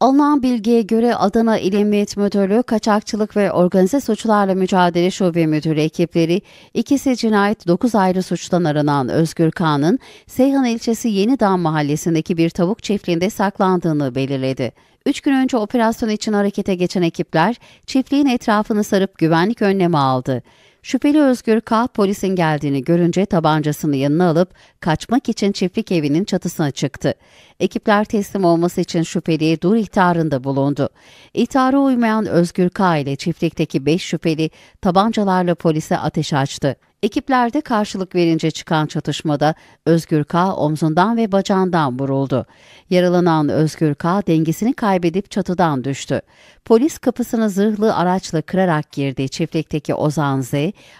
Alınan bilgiye göre Adana İl Emniyet Müdürlüğü Kaçakçılık ve Organize Suçlarla Mücadele Şube Müdürü ekipleri ikisi cinayet 9 ayrı suçtan aranan Özgür Kağan'ın Seyhan ilçesi Yenidağ mahallesindeki bir tavuk çiftliğinde saklandığını belirledi. 3 gün önce operasyon için harekete geçen ekipler çiftliğin etrafını sarıp güvenlik önlemi aldı. Şüpheli Özgür K. polisin geldiğini görünce tabancasını yanına alıp kaçmak için çiftlik evinin çatısına çıktı. Ekipler teslim olması için şüpheliye dur ihtarında bulundu. İhtara uymayan Özgür K. ile çiftlikteki 5 şüpheli tabancalarla polise ateş açtı. Ekiplerde karşılık verince çıkan çatışmada Özgür K. omzundan ve bacağından vuruldu. Yaralanan Özgür K. dengesini kaybedip çatıdan düştü. Polis kapısını zırhlı araçla kırarak girdi. Çiftlikteki Ozan Z,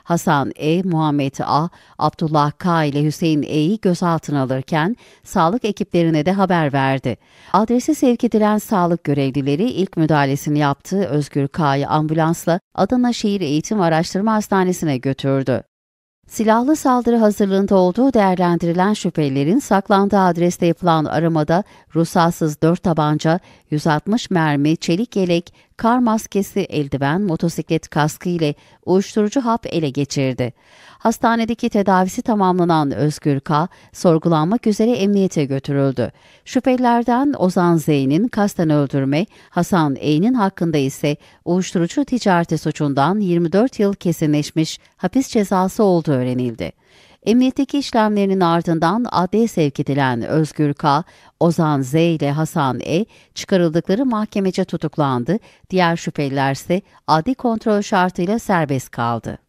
Hasan E, Muhammed A, Abdullah K ile Hüseyin E'yi gözaltına alırken sağlık ekiplerine de haber verdi. Adrese sevk edilen sağlık görevlileri ilk müdahalesini yaptığı Özgür K'yı ambulansla Adana Şehir Eğitim Araştırma Hastanesi'ne götürdü. Silahlı saldırı hazırlığında olduğu değerlendirilen şüphelilerin saklandığı adreste yapılan aramada ruhsatsız 4 tabanca, 160 mermi, çelik yelek, kar maskesi, eldiven, motosiklet kaskı ile uyuşturucu hap ele geçirdi. Hastanedeki tedavisi tamamlanan Özgür K. sorgulanmak üzere emniyete götürüldü. Şüphelilerden Ozan Zeyn'in kasten öldürme, Hasan E'nin hakkında ise uyuşturucu ticareti suçundan 24 yıl kesinleşmiş hapis cezası oldu öğrenildi. Emniyetteki işlemlerinin ardından adliye sevk edilen Özgür K, Ozan Z ile Hasan E çıkarıldıkları mahkemece tutuklandı. Diğer şüpheliler ise adli kontrol şartıyla serbest kaldı.